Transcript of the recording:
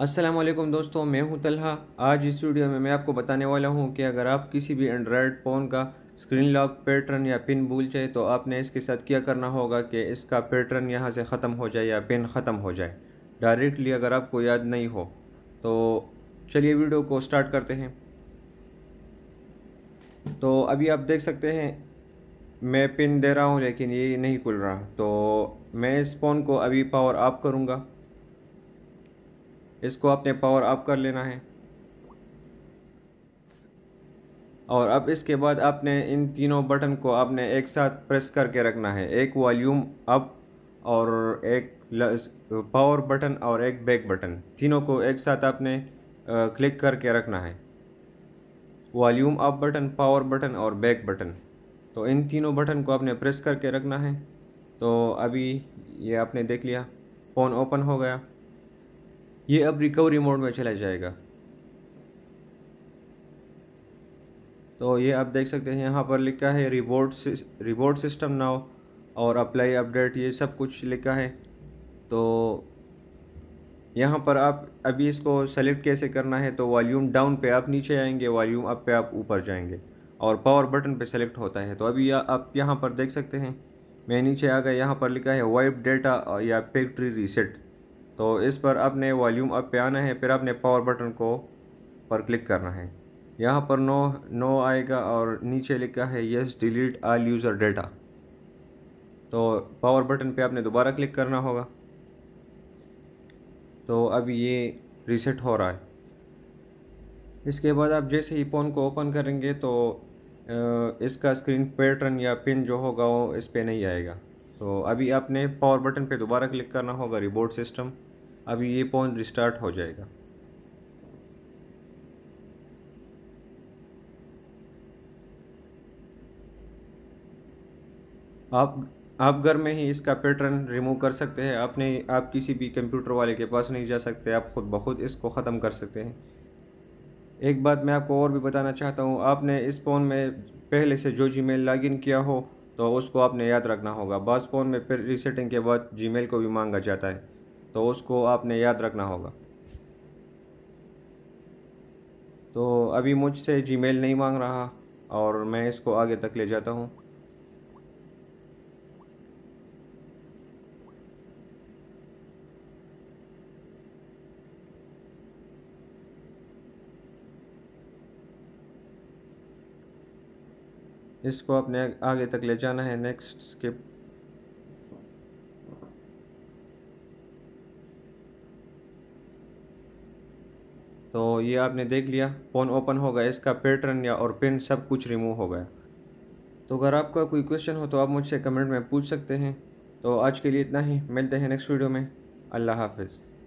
असलम दोस्तों मैं हूं तलहा आज इस वीडियो में मैं आपको बताने वाला हूं कि अगर आप किसी भी एंड्रॉयड फ़ोन का स्क्रीन लॉक पैटर्न या पिन भूल जाए तो आपने इसके साथ क्या करना होगा कि इसका पैटर्न यहां से ख़त्म हो जाए या पिन ख़त्म हो जाए डायरेक्टली अगर आपको याद नहीं हो तो चलिए वीडियो को स्टार्ट करते हैं तो अभी आप देख सकते हैं मैं पिन दे रहा हूँ लेकिन ये नहीं खुल रहा तो मैं इस फ़ोन को अभी पावर ऑफ करूँगा इसको आपने पावर अप कर लेना है और अब इसके बाद आपने इन तीनों बटन को आपने एक साथ प्रेस करके रखना है एक वॉल्यूम अप और एक पावर बटन और एक बैक बटन तीनों को एक साथ आपने क्लिक करके रखना है volume up button power button और बैक बटन तो इन तीनों बटन को आपने प्रेस करके रखना है तो अभी ये आपने देख लिया फ़ोन ओपन हो गया ये अब रिकवरी मोड में चला जाएगा तो ये आप देख सकते हैं यहाँ पर लिखा है रिबोट रिबोट सिस्टम नाव और अप्लाई अपडेट ये सब कुछ लिखा है तो यहाँ पर आप अभी इसको सेलेक्ट कैसे करना है तो वॉल्यूम डाउन पे आप नीचे आएंगे वॉल्यूम अप पे आप ऊपर जाएंगे और पावर बटन पे सेलेक्ट होता है तो अभी या, आप यहाँ पर देख सकते हैं मैं नीचे आ गया यहाँ पर लिखा है वाइप डेटा या फैक्ट्री रीसेट तो इस पर आपने वॉल्यूम अप पे आना है फिर आपने पावर बटन को पर क्लिक करना है यहाँ पर नो नो आएगा और नीचे लिखा है yes delete all user data तो पावर बटन पे आपने दोबारा क्लिक करना होगा तो अब ये रीसेट हो रहा है इसके बाद आप जैसे ही फ़ोन को ओपन करेंगे तो इसका स्क्रीन पैटर्न या पिन जो होगा वो इस पर नहीं आएगा तो अभी आपने पावर बटन पे दोबारा क्लिक करना होगा रिबोट सिस्टम अब ये फ़ोन रिस्टार्ट हो जाएगा आप आप घर में ही इसका पैटर्न रिमूव कर सकते हैं आपने आप किसी भी कंप्यूटर वाले के पास नहीं जा सकते आप खुद ब खुद इसको ख़त्म कर सकते हैं एक बात मैं आपको और भी बताना चाहता हूँ आपने इस फ़ोन में पहले से जो जी मेल लॉगिन किया हो तो उसको आपने याद रखना होगा बस फ़ोन में फिर रीसेटिंग के बाद जी मेल को भी मांगा जाता है तो उसको आपने याद रखना होगा तो अभी मुझसे जीमेल नहीं मांग रहा और मैं इसको आगे तक ले जाता हूँ इसको अपने आगे तक ले जाना है नेक्स्ट स्किप तो ये आपने देख लिया फ़ोन ओपन हो गया इसका पैटर्न या और पिन सब कुछ रिमूव हो गया तो अगर आपका कोई क्वेश्चन हो तो आप मुझसे कमेंट में पूछ सकते हैं तो आज के लिए इतना ही मिलते हैं नेक्स्ट वीडियो में अल्लाह हाफिज़